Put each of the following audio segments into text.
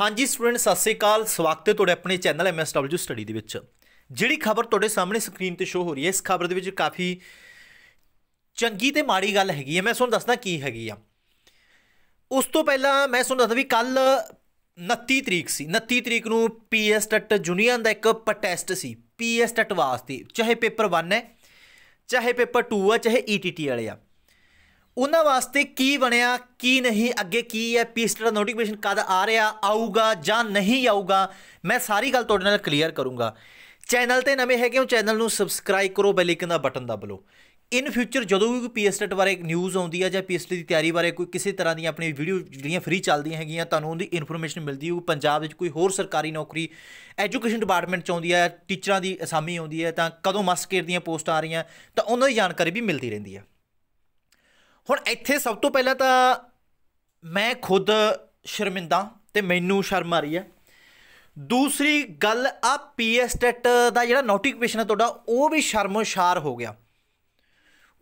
ਹਾਂਜੀ ਸਟੂਡੈਂਟ ਸਤਿ ਸ੍ਰੀ ਅਕਾਲ ਸਵਾਗਤ ਹੈ ਤੁਹਾਡੇ ਆਪਣੇ ਚੈਨਲ MSW ਸਟੱਡੀ ਦੇ ਵਿੱਚ ਜਿਹੜੀ ਖਬਰ ਤੁਹਾਡੇ ਸਾਹਮਣੇ ਸਕਰੀਨ ਤੇ ਸ਼ੋ ਹੋ ਰਹੀ ਹੈ ਇਸ ਖਬਰ ਦੇ ਵਿੱਚ ਕਾਫੀ ਚੰਗੀ ਤੇ ਮਾੜੀ ਗੱਲ ਹੈਗੀ ਹੈ ਮੈਂ ਤੁਹਾਨੂੰ ਦੱਸਣਾ ਕੀ ਹੈਗੀ ਆ ਉਸ ਤੋਂ ਪਹਿਲਾਂ ਮੈਂ ਤੁਹਾਨੂੰ ਦੱਸਦਾ ਵੀ ਕੱਲ 29 ਤਰੀਕ ਸੀ 29 ਤਰੀਕ ਨੂੰ ਪੀਐਸ ਟੱਟ ਜੁਨੀਅਰ ਦਾ ਇੱਕ ਪ੍ਰੋਟੈਸਟ ਸੀ ਪੀਐਸ ਟੱਟ ਵਾਸਤੇ ਚਾਹੇ ਪੇਪਰ 1 ਹੈ ਚਾਹੇ ਪੇਪਰ 2 ਆ ਚਾਹੇ ਈਟੀਟੀ e ਵਾਲੇ ਆ ਉਹਨਾਂ ਵਾਸਤੇ ਕੀ ਬਣਿਆ ਕੀ ਨਹੀਂ ਅੱਗੇ ਕੀ ਹੈ ਪੀਸਟਰ ਨੋਟੀਫਿਕੇਸ਼ਨ ਕਦ ਆ ਰਿਹਾ ਆਊਗਾ ਜਾਂ ਨਹੀਂ ਆਊਗਾ ਮੈਂ ਸਾਰੀ ਗੱਲ ਤੁਹਾਡੇ ਨਾਲ ਕਲੀਅਰ ਕਰੂੰਗਾ ਚੈਨਲ ਤੇ ਨਵੇਂ ਹੈਗੇ ਹੋ ਚੈਨਲ ਨੂੰ ਸਬਸਕ੍ਰਾਈਬ ਕਰੋ ਬੈਲ ਆਈਕਨ ਦਾ ਬਟਨ ਦਬ ਲਓ ਇਨ ਫਿਊਚਰ ਜਦੋਂ ਵੀ ਕੋਈ ਪੀਐਸਟੇਟ ਬਾਰੇ ਨਿਊਜ਼ ਆਉਂਦੀ ਹੈ ਜਾਂ ਪੀਐਸਟ ਦੀ ਤਿਆਰੀ ਬਾਰੇ ਕੋਈ ਕਿਸੇ ਤਰ੍ਹਾਂ ਦੀ ਆਪਣੀ ਵੀਡੀਓ ਜਿਹੜੀਆਂ ਫ੍ਰੀ ਚੱਲਦੀਆਂ ਹੈਗੀਆਂ ਤੁਹਾਨੂੰ ਉਹਦੀ ਇਨਫੋਰਮੇਸ਼ਨ ਮਿਲਦੀ ਹੋਊ ਪੰਜਾਬ ਵਿੱਚ ਕੋਈ ਹੋਰ ਸਰਕਾਰੀ ਨੌਕਰੀ ਐਜੂਕੇਸ਼ਨ ਡਿਪਾਰਟਮੈਂਟ ਚ ਆਉਂਦੀ ਹੈ ਟੀਚਰਾਂ ਦੀ ਅਸਾਮੀ ਆਉਂਦੀ ਹੈ ਤਾਂ ਕਦੋਂ ਮਸਕੇਟ ਦੀਆਂ ਪੋਸਟ ਆ ਰਹੀਆਂ ਤਾਂ ਉਹਨਾਂ ਦੀ ਜਾਣਕਾਰੀ ਵੀ ਮਿਲਦੀ ਰਹਿੰਦੀ ਹੈ ਹੁਣ ਇੱਥੇ ਸਭ ਤੋਂ ਪਹਿਲਾਂ ਤਾਂ ਮੈਂ ਖੁਦ ਸ਼ਰਮਿੰਦਾ ਤੇ ਮੈਨੂੰ ਸ਼ਰਮ ਆ ਰਹੀ ਹੈ ਦੂਸਰੀ ਗੱਲ ਆ ਪੀਐਸ ਟੈਟ ਦਾ ਜਿਹੜਾ ਨੋਟੀਫਿਕੇਸ਼ਨ ਹੈ ਤੁਹਾਡਾ ਉਹ ਵੀ ਸ਼ਰਮੋਸ਼ਾਰ ਹੋ ਗਿਆ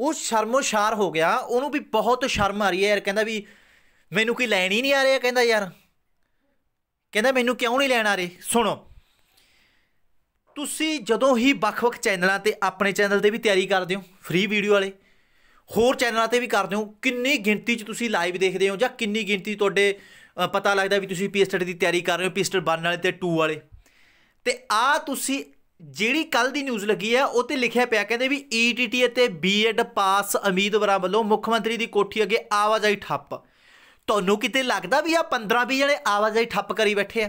ਉਹ ਸ਼ਰਮੋਸ਼ਾਰ ਹੋ ਗਿਆ ਉਹਨੂੰ ਵੀ ਬਹੁਤ ਸ਼ਰਮ ਆ ਰਹੀ ਹੈ ਯਾਰ ਕਹਿੰਦਾ ਵੀ ਮੈਨੂੰ ਕੋਈ ਲੈਣ ਹੀ ਨਹੀਂ ਆ ਰਿਹਾ ਕਹਿੰਦਾ ਯਾਰ ਕਹਿੰਦਾ ਮੈਨੂੰ ਕਿਉਂ ਨਹੀਂ ਲੈਣ ਆ ਰਹੇ ਸੁਣੋ ਤੁਸੀਂ ਜਦੋਂ ਹੀ ਵੱਖ-ਵੱਖ ਚੈਨਲਾਂ ਤੇ ਆਪਣੇ ਚੈਨਲ ਤੇ ਵੀ ਤਿਆਰੀ ਕਰਦੇ ਹੋ ਫ੍ਰੀ ਵੀਡੀਓ ਵਾਲੇ ਹੋਰ ਚੈਨਲਾਂ ਤੇ ਵੀ ਕਰਦੇ ਹੋ ਕਿੰਨੀ ਗਿਣਤੀ 'ਚ ਤੁਸੀਂ ਲਾਈਵ ਦੇਖਦੇ ਹੋ ਜਾਂ ਕਿੰਨੀ ਗਿਣਤੀ ਤੁਹਾਡੇ ਪਤਾ ਲੱਗਦਾ ਵੀ ਤੁਸੀਂ ਸਟੱਡੀ ਦੀ ਤਿਆਰੀ ਕਰ ਰਹੇ ਹੋ ਪਿਸਟਲ 1 ਵਾਲੇ ਤੇ 2 ਵਾਲੇ ਤੇ ਆ ਤੁਸੀਂ ਜਿਹੜੀ ਕੱਲ ਦੀ ਨਿਊਜ਼ ਲੱਗੀ ਹੈ ਉਹ ਤੇ ਲਿਖਿਆ ਪਿਆ ਕਹਿੰਦੇ ਵੀ ਈਟੀਟੀ e ਅਤੇ ਬੀਐਡ ਪਾਸ ਉਮੀਦਵਾਰਾਂ ਵੱਲੋਂ ਮੁੱਖ ਮੰਤਰੀ ਦੀ ਕੋਠੀ ਅੱਗੇ ਆਵਾਜਾਈ ਠੱਪ ਤੁਹਾਨੂੰ ਕਿਤੇ ਲੱਗਦਾ ਵੀ ਆ 15 20 ਜਣੇ ਆਵਾਜਾਈ ਠੱਪ ਕਰੀ ਬੈਠੇ ਆ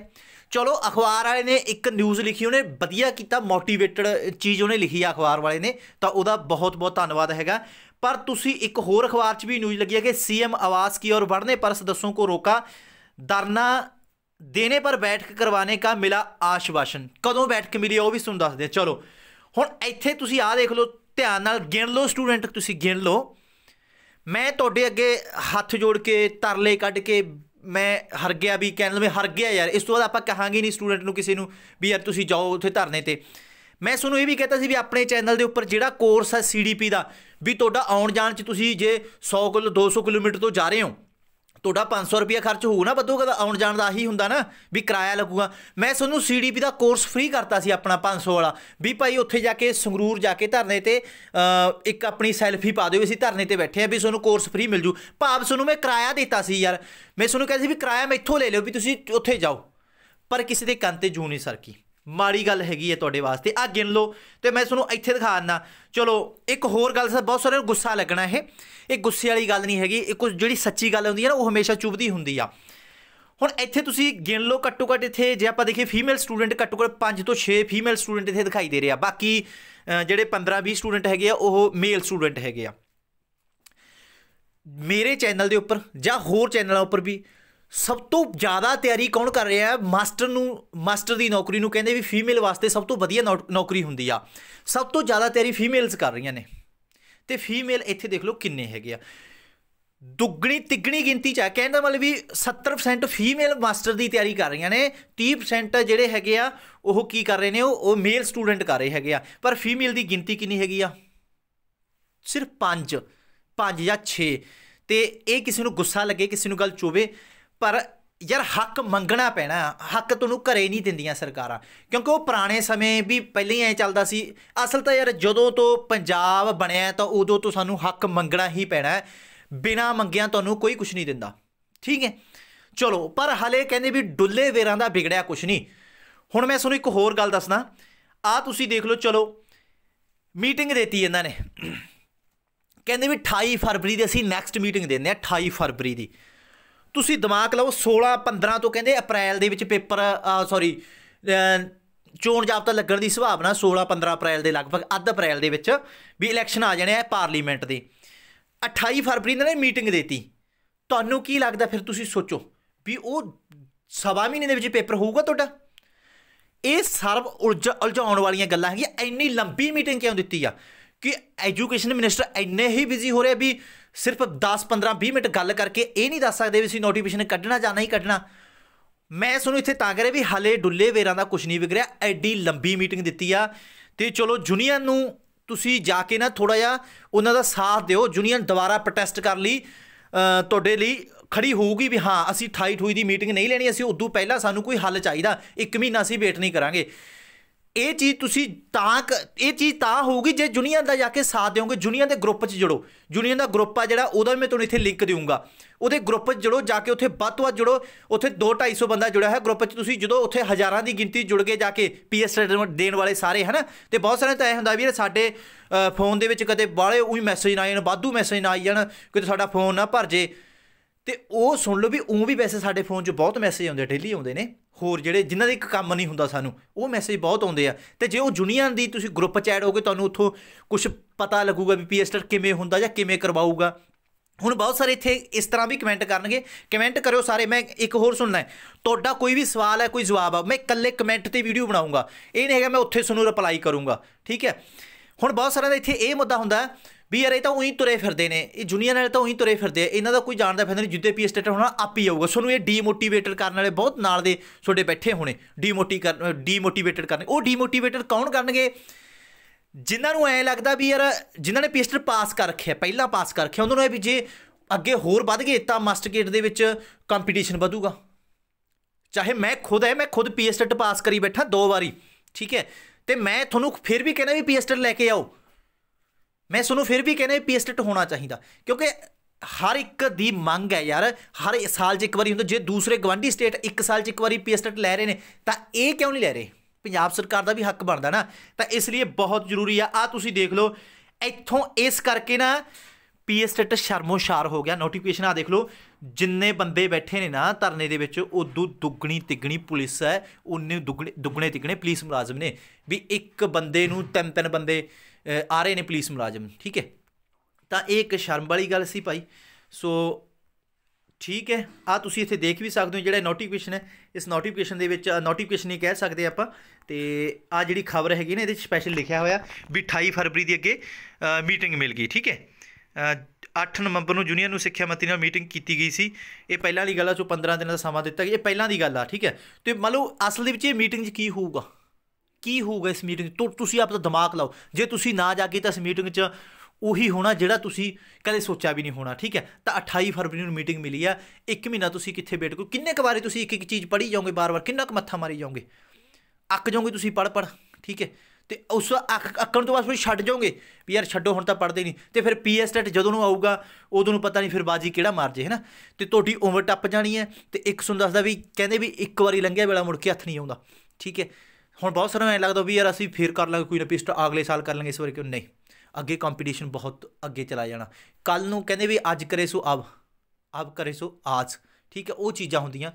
ਚਲੋ ਅਖਬਾਰ ਵਾਲੇ ਨੇ ਇੱਕ ਨਿਊਜ਼ ਲਿਖੀ ਉਹਨੇ ਵਧੀਆ ਕੀਤਾ ਮੋਟੀਵੇਟਡ ਚੀਜ਼ ਉਹਨੇ ਲਿਖੀ ਆ ਅਖਬਾਰ ਵਾਲੇ ਨੇ ਤਾਂ ਉਹਦਾ ਬਹੁਤ ਬਹੁਤ ਧੰਨਵਾਦ ਹੈਗਾ ਪਰ ਤੁਸੀਂ ਇੱਕ ਹੋਰ ਅਖਬਾਰ 'ਚ ਵੀ ਨਿਊਜ਼ ਲੱਗੀ ਹੈ ਕਿ ਸੀਐਮ ਆਵਾਸ ਕੀ ਔਰ ਵੜਨੇ ਪਰ सदस्यों ਕੋ ਰੋਕਾ ਦਰਨਾ देने ਪਰ ਬੈਠਕ ਕਰਵਾਣੇ ਕਾ ਮਿਲਾ ਆਸ਼ਵਾਸ਼ਨ ਕਦੋਂ ਬੈਠਕ ਮਿਲੀ ਉਹ ਵੀ ਤੁਹਾਨੂੰ ਦੱਸਦੇ ਆ ਚਲੋ ਹੁਣ ਇੱਥੇ ਤੁਸੀਂ ਆਹ ਦੇਖ ਲਓ ਧਿਆਨ ਨਾਲ ਗਿਣ ਲਓ ਸਟੂਡੈਂਟ ਤੁਸੀਂ ਗਿਣ ਲਓ ਮੈਂ ਤੁਹਾਡੇ ਅੱਗੇ ਹੱਥ ਜੋੜ ਕੇ ਤਰਲੇ ਕੱਢ ਕੇ ਮੈਂ ਹਰ ਗਿਆ ਵੀ ਕਹਿਣ ਲਵੇਂ ਹਰ ਗਿਆ ਯਾਰ ਇਸ ਤੋਂ ਬਾਅਦ ਆਪਾਂ ਕਹਾਂਗੇ ਨਹੀਂ ਸਟੂਡੈਂਟ ਨੂੰ ਕਿਸੇ ਨੂੰ ਵੀ ਯਾਰ ਤੁਸੀਂ ਜਾਓ ਉੱਥੇ ਧਰਨੇ ਤੇ ਮੈਂ ਤੁਹਾਨੂੰ ਇਹ ਵੀ ਕਹਤਾ ਸੀ ਵੀ ਆਪਣੇ ਚੈਨਲ ਦੇ ਉੱਪਰ ਜਿਹੜਾ ਕੋਰਸ ਹੈ ਸੀਡੀਪੀ ਦਾ ਵੀ ਤੁਹਾਡਾ ਆਉਣ ਜਾਣ ਚ ਤੁਸੀਂ ਜੇ 100 ਕਿਲੋ 200 ਕਿਲੋਮੀਟਰ ਤੋਂ ਜਾ ਰਹੇ ਹੋ ਤੁਹਾਡਾ 500 ਰੁਪਿਆ ਖਰਚ ਹੋਊ ਨਾ ਬਦੂ ਕਦਾ ਆਉਣ ਜਾਣ ਦਾ ਆਹੀ ਹੁੰਦਾ ਨਾ ਵੀ ਕਿਰਾਇਆ ਲੱਗੂਗਾ ਮੈਂ ਤੁਹਾਨੂੰ ਸੀਡੀਪੀ ਦਾ ਕੋਰਸ ਫ੍ਰੀ ਕਰਤਾ ਸੀ ਆਪਣਾ 500 ਵਾਲਾ ਵੀ ਭਾਈ ਉੱਥੇ ਜਾ ਕੇ ਸੰਗਰੂਰ ਜਾ ਕੇ ਧਰਨੇ ਤੇ ਇੱਕ ਆਪਣੀ ਸੈਲਫੀ ਪਾ ਦਿਓ ਅਸੀਂ ਧਰਨੇ ਤੇ ਬੈਠੇ ਆ ਵੀ ਤੁਹਾਨੂੰ ਕੋਰਸ ਫ੍ਰੀ ਮਿਲ ਜੂ ਭਾਵ ਤੁਹਾਨੂੰ ਮੈਂ ਕਿਰਾਇਆ ਦਿੱਤਾ ਸੀ ਯਾਰ ਮੈਂ ਤੁਹਾਨੂੰ ਕਹਿੰਦਾ ਸੀ ਵੀ ਕਿਰਾਇਆ ਮੈਂ ਇੱਥੋਂ ਲੈ ਲਿਓ ਵੀ ਤੁਸੀਂ ਉੱਥੇ ਜਾਓ ਪਰ ਕਿਸੇ ਦੇ ਕੰਨ ਤੇ ਜੂ ਨਹੀਂ ਸਰਕੀ ਮਾੜੀ ਗੱਲ ਹੈਗੀ ਹੈ ਤੁਹਾਡੇ ਵਾਸਤੇ ਆ ਗਿਣ ਲਓ ਤੇ ਮੈਂ ਤੁਹਾਨੂੰ ਇੱਥੇ ਦਿਖਾ ਦਿੰਦਾ ਚਲੋ ਇੱਕ ਹੋਰ ਗੱਲ ਸਰ ਬਹੁਤ ਸਾਰੇ ਗੁੱਸਾ ਲੱਗਣਾ ਇਹ ਇਹ ਗੁੱਸੇ ਵਾਲੀ ਗੱਲ ਨਹੀਂ ਹੈਗੀ ਇਹ ਕੁਝ ਜਿਹੜੀ ਸੱਚੀ ਗੱਲ ਹੁੰਦੀ ਹੈ ਨਾ ਉਹ ਹਮੇਸ਼ਾ ਚੁਭਦੀ ਹੁੰਦੀ ਆ ਹੁਣ ਇੱਥੇ ਤੁਸੀਂ ਗਿਣ ਲਓ ਘੱਟੋ ਘੱਟ ਇੱਥੇ ਜੇ ਆਪਾਂ ਦੇਖੀਏ ਫੀਮੇਲ ਸਟੂਡੈਂਟ ਘੱਟੋ ਘੱਟ 5 ਤੋਂ 6 ਫੀਮੇਲ ਸਟੂਡੈਂਟ ਇੱਥੇ ਦਿਖਾਈ ਦੇ ਰਹੇ ਆ ਬਾਕੀ ਜਿਹੜੇ 15 20 ਸਟੂਡੈਂਟ ਹੈਗੇ ਆ ਉਹ ਮੇਲ ਸਟੂਡੈਂਟ ਹੈਗੇ ਆ ਮੇਰੇ ਚੈਨਲ ਦੇ ਉੱਪਰ ਜਾਂ ਹੋਰ ਚੈਨਲਾਂ ਉੱਪਰ ਵੀ ਸਭ ਤੋਂ ਜ਼ਿਆਦਾ ਤਿਆਰੀ ਕੌਣ ਕਰ ਰਿਹਾ ਹੈ ਮਾਸਟਰ ਨੂੰ ਮਾਸਟਰ ਦੀ ਨੌਕਰੀ ਨੂੰ ਕਹਿੰਦੇ ਵੀ ਫੀਮੇਲ ਵਾਸਤੇ ਸਭ ਤੋਂ ਵਧੀਆ ਨੌਕਰੀ ਹੁੰਦੀ ਆ ਸਭ ਤੋਂ ਜ਼ਿਆਦਾ ਤਿਆਰੀ ਫੀਮੇਲਸ ਕਰ ਰਹੀਆਂ ਨੇ ਤੇ ਫੀਮੇਲ ਇੱਥੇ ਦੇਖ ਲਓ ਕਿੰਨੇ ਹੈਗੇ ਆ ਦੁੱਗਣੀ ਤਿੱਗਣੀ ਗਿਣਤੀ ਚ ਆ ਕਹਿੰਦਾ ਮਤਲਬ ਵੀ 70% ਫੀਮੇਲ ਮਾਸਟਰ ਦੀ ਤਿਆਰੀ ਕਰ ਰਹੀਆਂ ਨੇ 30% ਜਿਹੜੇ ਹੈਗੇ ਆ ਉਹ ਕੀ ਕਰ ਰਹੇ ਨੇ ਉਹ ਮੇਲ ਸਟੂਡੈਂਟ ਕਰ ਰਹੇ ਹੈਗੇ ਆ ਪਰ ਫੀਮੇਲ ਦੀ ਗਿਣਤੀ ਕਿੰਨੀ ਹੈਗੀ ਆ ਸਿਰਫ 5 5 ਜਾਂ 6 ਤੇ ਇਹ ਕਿਸੇ ਨੂੰ ਗੁੱਸਾ ਲੱਗੇ ਕਿਸੇ ਨੂੰ ਗੱਲ ਚੋਵੇ ਪਰ ਯਾਰ ਹੱਕ ਮੰਗਣਾ ਪੈਣਾ ਹੱਕ ਤੁਹਾਨੂੰ ਘਰੇ ਨਹੀਂ ਦਿੰਦੀਆਂ ਸਰਕਾਰਾਂ ਕਿਉਂਕਿ ਉਹ ਪੁਰਾਣੇ ਸਮੇਂ ਵੀ ਪਹਿਲਾਂ ਹੀ ਐ ਚੱਲਦਾ ਸੀ ਅਸਲ ਤਾਂ ਯਾਰ ਜਦੋਂ ਤੋਂ ਪੰਜਾਬ ਬਣਿਆ ਤਾਂ ਉਦੋਂ ਤੋਂ ਸਾਨੂੰ ਹੱਕ ਮੰਗਣਾ ਹੀ ਪੈਣਾ ਬਿਨਾ ਮੰਗਿਆ ਤੁਹਾਨੂੰ ਕੋਈ ਕੁਝ ਨਹੀਂ ਦਿੰਦਾ ਠੀਕ ਹੈ ਚਲੋ ਪਰ ਹਲੇ ਕਹਿੰਦੇ ਵੀ ਡੁੱਲੇ ਵੇਰਾਂ ਦਾ ਵਿਗੜਿਆ ਕੁਝ ਨਹੀਂ ਹੁਣ ਮੈਂ ਤੁਹਾਨੂੰ ਇੱਕ ਹੋਰ ਗੱਲ ਦੱਸਣਾ ਆ ਤੁਸੀਂ ਦੇਖ ਲਓ ਚਲੋ ਮੀਟਿੰਗ ਦਿੱਤੀ ਇਹਨਾਂ ਨੇ ਕਹਿੰਦੇ ਵੀ 28 ਫਰਵਰੀ ਦੀ ਅਸੀਂ ਨੈਕਸਟ ਮੀਟਿੰਗ ਦਿੰਦੇ ਆ 28 ਫਰਵਰੀ ਦੀ ਤੁਸੀਂ ਦਿਮਾਗ ਲਾਓ 16 15 ਤੋਂ ਕਹਿੰਦੇ ਅਪ੍ਰੈਲ ਦੇ ਵਿੱਚ ਪੇਪਰ ਸੌਰੀ ਚੋਣ ਜਾਬਤਾ ਲੱਗਣ ਦੀ ਸੰਭਾਵਨਾ 16 15 ਅਪ੍ਰੈਲ ਦੇ ਲਗਭਗ ਅੱਧ ਅਪ੍ਰੈਲ ਦੇ ਵਿੱਚ ਵੀ ਇਲੈਕਸ਼ਨ ਆ ਜਾਣੇ ਆ ਪਾਰਲੀਮੈਂਟ ਦੇ 28 ਫਰਵਰੀ ਨੇ ਮੀਟਿੰਗ ਦਿੱਤੀ ਤੁਹਾਨੂੰ ਕੀ ਲੱਗਦਾ ਫਿਰ ਤੁਸੀਂ ਸੋਚੋ ਵੀ ਉਹ ਸਵਾ ਮਹੀਨੇ ਦੇ ਵਿੱਚ ਪੇਪਰ ਹੋਊਗਾ ਤੁਹਾਡਾ ਇਹ ਸਰਬ ਉਲਝਾਉਣ ਵਾਲੀਆਂ ਗੱਲਾਂ ਹੈਗੀਆਂ ਇੰਨੀ ਲੰਬੀ ਮੀਟਿੰਗ ਕਿਉਂ ਦਿੱਤੀ ਆ ਕਿ ਐਜੂਕੇਸ਼ਨ ਮਿਨਿਸਟਰ ਇੰਨੇ ਹੀ ਬਿਜ਼ੀ ਹੋ ਰਹੇ ਵੀ ਸਿਰਫ 10 15 20 ਮਿੰਟ ਗੱਲ ਕਰਕੇ ਇਹ ਨਹੀਂ ਦੱਸ ਸਕਦੇ ਵੀ ਤੁਸੀਂ ਨੋਟੀਫਿਕੇਸ਼ਨ ਕੱਢਣਾ ਜਾਂ ਨਹੀਂ ਕੱਢਣਾ ਮੈਂ ਤੁਹਾਨੂੰ ਇੱਥੇ ਤਾਂ ਕਰੇ ਵੀ ਹਲੇ ਡੁੱਲੇ ਵੇਰਾਂ ਦਾ ਕੁਝ ਨਹੀਂ ਵਿਗਰਿਆ ਐਡੀ ਲੰਬੀ ਮੀਟਿੰਗ ਦਿੱਤੀ ਆ ਤੇ ਚਲੋ ਜੁਨੀਅਰ ਨੂੰ ਤੁਸੀਂ ਜਾ ਕੇ ਨਾ ਥੋੜਾ ਜਿਹਾ ਉਹਨਾਂ ਦਾ ਸਾਥ ਦਿਓ ਜੂਨੀਅਨ ਦੁਬਾਰਾ ਪ੍ਰੋਟੈਸਟ ਕਰ ਲਈ ਤੁਹਾਡੇ ਲਈ ਖੜੀ ਹੋਊਗੀ ਵੀ ਹਾਂ ਅਸੀਂ 28 28 ਦੀ ਮੀਟਿੰਗ ਨਹੀਂ ਲੈਣੀ ਅਸੀਂ ਉਦੋਂ ਪਹਿਲਾਂ ਸਾਨੂੰ ਕੋਈ ਹੱਲ ਚਾਹੀਦਾ ਇੱਕ ਮਹੀਨਾ ਅਸੀਂ ਵੇਟ ਨਹੀਂ ਕਰਾਂਗੇ ਇਹ ਚੀਜ਼ ਤੁਸੀਂ ਤਾਂ ਇਹ ਚੀਜ਼ ਤਾਂ ਹੋਊਗੀ ਜੇ ਜੁਨੀਅਰ ਦਾ ਜਾ ਕੇ ਸਾਥ ਦਿਓਗੇ ਜੁਨੀਅਰ ਦੇ ਗਰੁੱਪ 'ਚ ਜੁੜੋ ਜੁਨੀਅਰ ਦਾ ਗਰੁੱਪ ਆ ਜਿਹੜਾ ਉਹਦਾ ਵੀ ਮੈਂ ਤੁਹਾਨੂੰ ਇੱਥੇ ਲਿੰਕ ਦਿਊਂਗਾ ਉਹਦੇ ਗਰੁੱਪ 'ਚ ਜੁੜੋ ਜਾ ਕੇ ਉੱਥੇ ਵੱਧ ਤੋਂ ਵੱਧ ਜੁੜੋ ਉੱਥੇ 2 250 ਬੰਦਾ ਜੁੜਿਆ ਹੈ ਗਰੁੱਪ 'ਚ ਤੁਸੀਂ ਜਦੋਂ ਉੱਥੇ ਹਜ਼ਾਰਾਂ ਦੀ ਗਿਣਤੀ ਜੁੜ ਕੇ ਜਾ ਕੇ ਪੀਐਸ ਦੇਣ ਵਾਲੇ ਸਾਰੇ ਹਨ ਤੇ ਬਹੁਤ ਸਾਰੇ ਤਾਂ ਇਹ ਹੁੰਦਾ ਵੀਰ ਸਾਡੇ ਫੋਨ ਦੇ ਵਿੱਚ ਕਦੇ ਬਾਲੇ ਉਹੀ ਮੈਸੇਜ ਨਾ ਜਾਣ ਵਾਧੂ ਮੈਸੇਜ ਨਾ ਆਈ ਜਾਣ ਕਿ ਸਾਡਾ ਫੋਨ ਨਾ ਭਰ ਜੇ ਤੇ ਉਹ ਸੁਣ ਲਓ ਵੀ ਉਹ ਵੀ ਵੈਸੇ ਸਾਡੇ ਫੋਨ 'ਚ ਬਹੁਤ ਮੈਸੇਜ ਆਉਂਦੇ ਡੇਲੀ ਆਉਂਦੇ ਨੇ ਹੋਰ ਜਿਹੜੇ ਜਿਨ੍ਹਾਂ ਦੇ ਇੱਕ ਕੰਮ ਨਹੀਂ ਹੁੰਦਾ ਸਾਨੂੰ ਉਹ ਮੈਸੇਜ ਬਹੁਤ ਆਉਂਦੇ ਆ ਤੇ ਜੇ ਉਹ ਜੁਨੀਆਂ ਦੀ ਤੁਸੀਂ ਗਰੁੱਪ 'ਚ ਐਡ ਹੋਗੇ ਤੁਹਾਨੂੰ ਉੱਥੋਂ ਕੁਝ ਪਤਾ ਲੱਗੂਗਾ ਵੀ ਪੀਐਸਟਰ ਕਿਵੇਂ ਹੁੰਦਾ ਜਾਂ ਕਿਵੇਂ ਕਰਵਾਊਗਾ ਹੁਣ ਬਹੁਤ ਸਾਰੇ ਇੱਥੇ ਇਸ ਤਰ੍ਹਾਂ ਵੀ ਕਮੈਂਟ ਕਰਨਗੇ ਕਮੈਂਟ ਕਰਿਓ ਸਾਰੇ ਮੈਂ ਇੱਕ ਹੋਰ ਸੁਣਨਾ ਹੈ ਤੁਹਾਡਾ ਕੋਈ ਵੀ ਸਵਾਲ ਹੈ ਕੋਈ ਜਵਾਬ ਆ ਮੈਂ ਇਕੱਲੇ ਕਮੈਂਟ ਤੇ ਵੀਡੀਓ ਬਣਾਉਂਗਾ ਇਹ ਨਹੀਂ ਹੈਗਾ ਮੈਂ ਉੱਥੇ ਤੁਹਾਨੂੰ ਰਿਪਲਾਈ ਕਰੂੰਗਾ ਠੀਕ ਹੈ ਹੁਣ ਬਹੁਤ ਸਾਰਿਆਂ ਦਾ ਇੱਥੇ ਇਹ ਮੁੱਦਾ ਹੁੰਦਾ ਹੈ ਵੀ ਯਾਰ ਇਹ ਤਾਂ ਉਹੀ ਤੁਰੇ ਫਿਰਦੇ ਨੇ ਇਹ ਜੂਨੀਅਰ ਨਾਲ ਤਾਂ ਉਹੀ ਤੁਰੇ ਫਿਰਦੇ ਆ ਇਹਨਾਂ ਦਾ ਕੋਈ ਜਾਣਦਾ ਫਾਇਦਾ ਨਹੀਂ ਜਿੱਦੇ ਪੀ ਸਟੇਟ ਹੋਣਾ ਆਪ ਹੀ ਆਊਗਾ ਤੁਹਾਨੂੰ ਇਹ ਡੀਮੋਟੀਵੇਟਡ ਕਰਨ ਵਾਲੇ ਬਹੁਤ ਨਾਲ ਦੇ ਤੁਹਾਡੇ ਬੈਠੇ ਹੋਣੇ ਡੀਮੋਟੀ ਕਰ ਡੀਮੋਟੀਵੇਟਡ ਕਰਨ ਉਹ ਡੀਮੋਟੀਵੇਟਡ ਕੌਣ ਕਰਨਗੇ ਜਿਨ੍ਹਾਂ ਨੂੰ ਐ ਲੱਗਦਾ ਵੀ ਯਾਰ ਜਿਨ੍ਹਾਂ ਨੇ ਸਟੇਟ ਪਾਸ ਕਰ ਰੱਖਿਆ ਪਹਿਲਾਂ ਪਾਸ ਕਰ ਰੱਖਿਆ ਉਹਨਾਂ ਨੂੰ ਇਹ ਵੀ ਜੇ ਅੱਗੇ ਹੋਰ ਵੱਧ ਗਏ ਤਾਂ ਮਾਸਟਰ ਗੇਟ ਦੇ ਵਿੱਚ ਕੰਪੀਟੀਸ਼ਨ ਵਧੂਗਾ ਚਾਹੇ ਮੈਂ ਖੁਦ ਐ ਮੈਂ ਖੁਦ ਸਟੇਟ ਪਾਸ ਕਰੀ ਬੈਠਾ ਦੋ ਵਾਰੀ ਠੀਕ ਹੈ ਤੇ ਮੈਂ ਤੁਹਾਨੂੰ ਫਿਰ ਵੀ ਕਹਿੰਦਾ ਵੀ ਸਟੇਟ ਲੈ ਕੇ ਆਓ ਮੈਂ ਤੁਹਾਨੂੰ ਫਿਰ ਵੀ ਕਹਿੰਦਾ ਪੀ ਹੋਣਾ ਚਾਹੀਦਾ ਕਿਉਂਕਿ ਹਰ ਇੱਕ ਦੀ ਮੰਗ ਹੈ ਯਾਰ ਹਰ ਸਾਲ 'ਚ ਇੱਕ ਵਾਰੀ ਹੁੰਦਾ ਜੇ ਦੂਸਰੇ ਗਵਾਂਢੀ ਸਟੇਟ ਇੱਕ ਸਾਲ 'ਚ ਇੱਕ ਵਾਰੀ ਪੀ ਲੈ ਰਹੇ ਨੇ ਤਾਂ ਇਹ ਕਿਉਂ ਨਹੀਂ ਲੈ ਰਹੇ ਪੰਜਾਬ ਸਰਕਾਰ ਦਾ ਵੀ ਹੱਕ ਬਣਦਾ ਨਾ ਤਾਂ ਇਸ ਲਈ ਬਹੁਤ ਜ਼ਰੂਰੀ ਆ ਆ ਤੁਸੀਂ ਦੇਖ ਲਓ ਇੱਥੋਂ ਇਸ ਕਰਕੇ ਨਾ ਪੀ ਸ਼ਰਮੋਸ਼ਾਰ ਹੋ ਗਿਆ ਨੋਟੀਫਿਕੇਸ਼ਨ ਆ ਦੇਖ ਲਓ ਜਿੰਨੇ ਬੰਦੇ ਬੈਠੇ ਨੇ ਨਾ ਧਰਨੇ ਦੇ ਵਿੱਚ ਉਦੋਂ ਦੁੱਗਣੀ ਤਿੱਗਣੀ ਪੁਲਿਸ ਹੈ ਉਹਨੇ ਦੁੱਗਣੇ ਦੁੱਗਣੇ ਤਿੱਗਣੇ ਪੁਲਿਸ ਮੁਲਾਜ਼ਮ ਨੇ ਵੀ ਇੱਕ ਬੰਦੇ ਨੂੰ ਤਿੰਨ ਤਿੰਨ ਬੰਦੇ ਆ ਰਹੇ ਨੇ ਪੁਲਿਸ ਮੁਲਾਜ਼ਮ ਠੀਕ ਹੈ ਤਾਂ ਇਹ ਇੱਕ ਸ਼ਰਮ ਵਾਲੀ ਗੱਲ ਸੀ ਭਾਈ ਸੋ ਠੀਕ ਹੈ ਆ ਤੁਸੀਂ ਇੱਥੇ ਦੇਖ ਵੀ ਸਕਦੇ ਹੋ ਜਿਹੜਾ ਨੋਟੀਫਿਕੇਸ਼ਨ ਹੈ ਇਸ ਨੋਟੀਫਿਕੇਸ਼ਨ ਦੇ ਵਿੱਚ ਨੋਟੀਫਿਕੇਸ਼ਨ ਹੀ ਕਹਿ ਸਕਦੇ ਆਪਾਂ ਤੇ ਆ ਜਿਹੜੀ ਖਬਰ ਹੈਗੀ ਨਾ ਇਹਦੇ ਵਿੱਚ ਸਪੈਸ਼ਲ ਲਿਖਿਆ ਹੋਇਆ ਵੀ 28 ਫਰਵਰੀ ਦੀ ਅੱਗੇ ਮੀਟਿੰਗ ਮਿਲ ਗਈ ਠੀਕ ਹੈ 8 ਨਵੰਬਰ ਨੂੰ ਜੂਨੀਅਰ ਨੂੰ ਸਿੱਖਿਆ ਮੰਤਰੀ ਨਾਲ ਮੀਟਿੰਗ ਕੀਤੀ ਗਈ ਸੀ ਇਹ ਪਹਿਲਾਂ ਵਾਲੀ ਗੱਲ ਆ ਜੋ 15 ਦਿਨਾਂ ਦਾ ਸਮਾਂ ਦਿੱਤਾ ਗਿਆ ਇਹ ਪਹਿਲਾਂ ਦੀ ਗੱਲ ਆ ਠੀਕ ਹੈ ਤੇ ਮੰਨ ਲਓ ਅਸਲ ਦੇ ਵਿੱਚ ਇਹ ਮੀਟਿੰਗ 'ਚ ਕੀ ਹੋਊਗਾ ਕੀ ਹੋਊਗਾ ਇਸ ਮੀਟਿੰਗ 'ਚ ਤੁਸੀਂ ਆਪਣਾ ਦਿਮਾਗ ਲਾਓ ਜੇ ਤੁਸੀਂ ਨਾ ਜਾ ਕੇ ਤਾਂ ਇਸ ਮੀਟਿੰਗ 'ਚ ਉਹੀ ਹੋਣਾ ਜਿਹੜਾ ਤੁਸੀਂ ਕਦੇ ਸੋਚਿਆ ਵੀ ਨਹੀਂ ਹੋਣਾ ਠੀਕ ਹੈ ਤਾਂ 28 ਫਰਵਰੀ ਨੂੰ ਮੀਟਿੰਗ ਮਿਲੀ ਆ ਇੱਕ ਮਹੀਨਾ ਤੁਸੀਂ ਕਿੱਥੇ ਬੈਠ ਕੋ ਕਿੰਨੇ ਕਵਾਰੇ ਤੁਸੀਂ ਇੱਕ ਇੱਕ ਚੀਜ਼ ਪੜ੍ਹੀ ਜਾਓਗੇ ਬਾਰ-ਬਾਰ ਕਿੰਨਾ ਕੁ ਮੱਥਾ ਮਾਰੀ ਜਾਓਗੇ ਅੱਕ ਜਾਓਗੇ ਤੁਸੀਂ ਪੜ ਪੜ ਠੀਕ ਹੈ ਤੇ ਉਸ ਅੱਕਣ ਤੋਂ ਬਾਅਦ ਫਿਰ ਛੱਡ ਜਾਓਗੇ ਵੀ ਯਾਰ ਛੱਡੋ ਹੁਣ ਤਾਂ ਪੜਦੇ ਨਹੀਂ ਤੇ ਫਿਰ ਪੀਐਸ ਟੈਟ ਜਦੋਂ ਨੂੰ ਆਊਗਾ ਉਦੋਂ ਨੂੰ ਪਤਾ ਨਹੀਂ ਫਿਰ ਬਾਜੀ ਕਿਹੜਾ ਮਾਰ ਜੇ ਹੈਨਾ ਤੇ ਤੁਹਾਡੀ ਉਮਰ ਟੱਪ ਜਾਣੀ ਹੈ ਤੇ 110 ਦਾ ਵੀ ਕਹਿੰਦੇ ਵੀ ਇੱਕ ਵਾਰੀ ਲੰਘਿਆ ਵੇਲਾ ਮੁੜ ਕੇ ਹੱਥ ਨਹੀਂ ਆਉਂਦਾ ਠੀਕ ਹੈ ਹੁਣ ਬਹੁਤ ਸਾਰਿਆਂ ਐਂ ਲੱਗਦਾ ਵੀ ਯਾਰ ਅਸੀਂ ਫੇਰ ਕਰ ਲਾਂਗੇ ਕੋਈ ਨਾ ਪਿਸਟ ਅਗਲੇ ਸਾਲ ਕਰ ਲਾਂਗੇ ਇਸ ਵਾਰ ਕਿਉਂ ਨਹੀਂ ਅੱਗੇ ਕੰਪੀਟੀਸ਼ਨ ਬਹੁਤ ਅੱਗੇ ਚਲਾ ਜਾਣਾ ਕੱਲ ਨੂੰ ਕਹਿੰਦੇ ਵੀ ਅੱਜ ਕਰੇ ਸੋ ਅਬ ਅਬ ਕਰੇ ਸੋ ਆਜ ਠੀਕ ਹੈ ਉਹ ਚੀਜ਼ਾਂ ਹੁੰਦੀਆਂ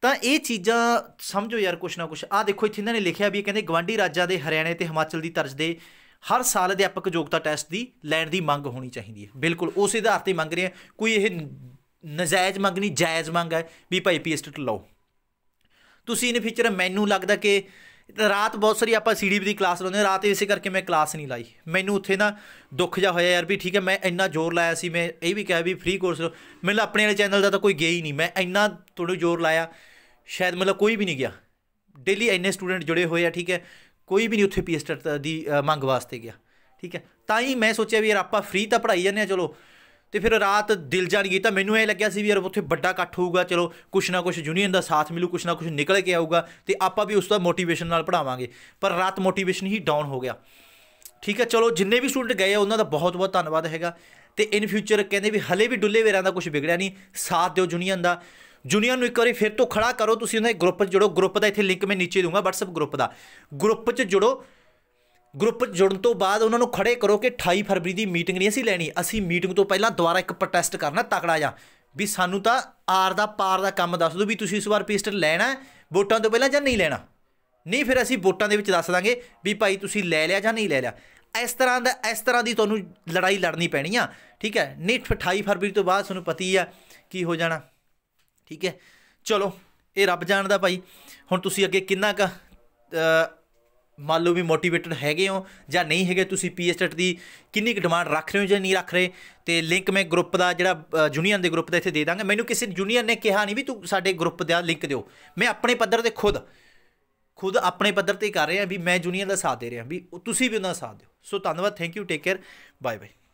ਤਾਂ ਇਹ ਚੀਜ਼ਾਂ ਸਮਝੋ ਯਾਰ ਕੁਛ ਨਾ ਕੁਛ ਆ ਦੇਖੋ ਇੱਥੇ ਇਹਨਾਂ ਨੇ ਲਿਖਿਆ ਵੀ ਕਹਿੰਦੇ ਗਵਾਂਡੀ ਰਾਜਾਂ ਦੇ ਹਰਿਆਣੇ ਤੇ ਹਿਮਾਚਲ ਦੀ ਤਰਜ਼ ਦੇ ਹਰ ਸਾਲ ਅਧਿਆਪਕ ਯੋਗਤਾ ਟੈਸਟ ਦੀ ਲੈਣ ਦੀ ਮੰਗ ਹੋਣੀ ਚਾਹੀਦੀ ਹੈ ਬਿਲਕੁਲ ਉਸ ਆਧਾਰ ਤੇ ਮੰਗ ਰਹੇ ਆ ਕੋਈ ਇਹ ਨਜਾਇਜ਼ ਮੰਗ ਨਹੀਂ ਜਾਇਜ਼ ਮੰਗ ਹੈ ਵੀ ਭਾਈ ਪੀਐਸਟੀ ਲਓ ਤੁਸੀਂ ਇਹਨੇ ਫੀਚਰ ਮੈਨੂੰ ਲੱਗਦਾ ਕਿ ਰਾਤ ਬਹੁਤ ਸਾਰੀ ਆਪਾਂ ਸੀਡੀਪੀ ਦੀ ਕਲਾਸ ਲਾਉਂਦੇ ਰਾਤ ਇਸੇ ਕਰਕੇ ਮੈਂ ਕਲਾਸ ਨਹੀਂ ਲਾਈ ਮੈਨੂੰ ਉੱਥੇ ਨਾ ਦੁੱਖ ਜਾ ਹੋਇਆ ਯਾਰ ਵੀ ਠੀਕ ਹੈ ਮੈਂ ਇੰਨਾ ਜ਼ੋਰ ਲਾਇਆ ਸੀ ਮੈਂ ਇਹ ਵੀ ਕਿਹਾ ਵੀ ਫ੍ਰੀ ਕੋਰਸ ਮੈਨੂੰ ਆਪਣੇ ਵਾਲੇ ਚੈਨਲ ਦਾ ਤਾਂ ਕੋਈ ਗਿਆ ਹੀ ਨਹੀਂ ਮੈਂ ਇੰਨਾ ਥੋੜਾ ਜ਼ੋਰ ਲਾਇਆ ਸ਼ਾਇਦ ਮਤਲਬ ਕੋਈ ਵੀ ਨਹੀਂ ਗਿਆ ਡੇਲੀ ਇੰਨੇ ਸਟੂਡੈਂਟ ਜੁੜੇ ਹੋਏ ਆ ਠੀਕ ਹੈ ਕੋਈ ਵੀ ਨਹੀਂ ਉੱਥੇ ਪੀਐਸਟਰ ਦੀ ਮੰਗ ਵਾਸਤੇ ਗਿਆ ਠੀਕ ਹੈ ਤਾਂ ਹੀ ਮੈਂ ਸੋਚਿਆ ਵੀ ਯਾਰ ਆਪਾਂ ਫ੍ਰੀ ਤਾਂ ਪੜਾਈ ਜਾਂਦੇ ਆ ਚਲੋ ਤੇ ਫਿਰ ਰਾਤ ਦਿਲ ਗਈ ਤਾਂ ਮੈਨੂੰ ਇਹ ਲੱਗਿਆ ਸੀ ਵੀ ਯਾਰ ਉੱਥੇ ਵੱਡਾ ਇਕੱਠ ਹੋਊਗਾ ਚਲੋ ਕੁਛ ਨਾ ਕੁਛ ਯੂਨੀਅਨ ਦਾ ਸਾਥ ਮਿਲੂ ਕੁਛ ਨਾ ਕੁਛ ਨਿਕਲ ਕੇ ਆਊਗਾ ਤੇ ਆਪਾਂ ਵੀ ਉਸ ਦਾ ਮੋਟੀਵੇਸ਼ਨ ਨਾਲ ਪੜਾਵਾਂਗੇ ਪਰ ਰਾਤ ਮੋਟੀਵੇਸ਼ਨ ਹੀ ਡਾਊਨ ਹੋ ਗਿਆ ਠੀਕ ਹੈ ਚਲੋ ਜਿੰਨੇ ਵੀ ਸਟੂਡੈਂਟ ਗਏ ਉਹਨਾਂ ਦਾ ਬਹੁਤ ਬਹੁਤ ਧੰਨਵਾਦ ਹੈਗਾ ਤੇ ਇਨ ਫਿਊਚਰ ਕਹਿੰਦੇ ਵੀ ਹਲੇ ਵੀ ਡੁੱਲੇ ਵੇਰਾਂ ਦਾ ਕੁਝ ਵਿਗੜਿਆ ਨਹੀਂ ਸਾਥ ਦਿਓ ਯੂਨੀਅਨ ਦਾ ਜੂਨੀਅਰ ਨੂੰ ਇੱਕ ਵਾਰੀ ਫਿਰ ਤੋਂ ਖੜਾ ਕਰੋ ਤੁਸੀਂ ਉਹਨਾਂ ਦੇ ਗਰੁੱਪ 'ਚ ਜੁੜੋ ਗਰੁੱਪ ਦਾ ਇੱਥੇ ਲਿੰਕ ਮੈਂ ਨੀਚੇ ਦੂੰਗਾ WhatsApp ਗਰੁੱਪ ਦਾ ਗਰੁੱਪ 'ਚ ਜੁੜੋ ਗਰੁੱਪ ਜੁੜਨ ਤੋਂ ਬਾਅਦ ਉਹਨਾਂ ਨੂੰ ਖੜੇ ਕਰੋ ਕਿ 28 ਫਰਵਰੀ ਦੀ ਮੀਟਿੰਗ ਨਹੀਂ ਅਸੀਂ ਲੈਣੀ ਅਸੀਂ ਮੀਟਿੰਗ ਤੋਂ ਪਹਿਲਾਂ ਦੁਬਾਰਾ ਇੱਕ ਪ੍ਰੋਟੈਸਟ ਕਰਨਾ ਤਕੜਾ ਜਾ ਵੀ ਸਾਨੂੰ ਤਾਂ ਆਰ ਦਾ ਪਾਰ ਦਾ ਕੰਮ ਦੱਸ ਦਿਓ ਵੀ ਤੁਸੀਂ ਇਸ ਵਾਰ ਪੀਸਟ ਲੈਣਾ ਵੋਟਾਂ ਤੋਂ ਪਹਿਲਾਂ ਜਾਂ ਨਹੀਂ ਲੈਣਾ ਨਹੀਂ ਫਿਰ ਅਸੀਂ ਵੋਟਾਂ ਦੇ ਵਿੱਚ ਦੱਸ ਦਾਂਗੇ ਵੀ ਭਾਈ ਤੁਸੀਂ ਲੈ ਲਿਆ ਜਾਂ ਨਹੀਂ ਲੈ ਲਿਆ ਇਸ ਤਰ੍ਹਾਂ ਦਾ ਇਸ ਤਰ੍ਹਾਂ ਦੀ ਤੁਹਾਨੂੰ ਲੜਾਈ ਲੜਨੀ ਪੈਣੀ ਆ ਠੀਕ ਹੈ ਨਹੀਂ 28 ਫਰਵਰੀ ਤੋਂ ਬਾਅਦ ਤੁਹਾਨੂੰ ਪਤੀ ਆ ਕੀ ਹੋ ਜਾਣਾ ਠੀਕ ਹੈ ਚਲੋ ਇਹ ਰੱਬ ਜਾਣਦਾ ਭਾਈ ਹੁਣ ਤੁਸੀਂ ਅੱਗੇ ਕਿੰਨਾ ਕ ਮੰਨ ਲਓ ਵੀ ਮੋਟੀਵੇਟਡ ਹੈਗੇ ਹੋ ਜਾਂ ਨਹੀਂ ਹੈਗੇ ਤੁਸੀਂ ਪੀਐਸਟੇਟ ਦੀ ਕਿੰਨੀ ਕੁ ਡਿਮਾਂਡ ਰੱਖ ਰਹੇ ਹੋ ਜਾਂ ਨਹੀਂ ਰੱਖ ਰਹੇ ਤੇ ਲਿੰਕ ਮੈਂ ਗਰੁੱਪ ਦਾ ਜਿਹੜਾ ਜੂਨੀਅਰ ਦੇ ਗਰੁੱਪ ਦਾ ਇੱਥੇ ਦੇ ਦਾਂਗਾ ਮੈਨੂੰ ਕਿਸੇ ਜੂਨੀਅਰ ਨੇ ਕਿਹਾ ਨਹੀਂ ਵੀ ਤੂੰ ਸਾਡੇ ਗਰੁੱਪ ਦਾ ਲਿੰਕ ਦਿਓ ਮੈਂ ਆਪਣੇ ਪੱਧਰ ਤੇ ਖੁਦ ਖੁਦ ਆਪਣੇ ਪੱਧਰ ਤੇ ਕਰ ਰਿਹਾ ਵੀ ਮੈਂ ਜੂਨੀਅਰ ਦਾ ਸਾਥ ਦੇ ਰਿਹਾ ਵੀ ਤੁਸੀਂ ਵੀ ਉਹਨਾਂ ਦਾ ਸਾਥ ਦਿਓ ਸੋ ਧੰਨਵਾਦ thank you take care bye bye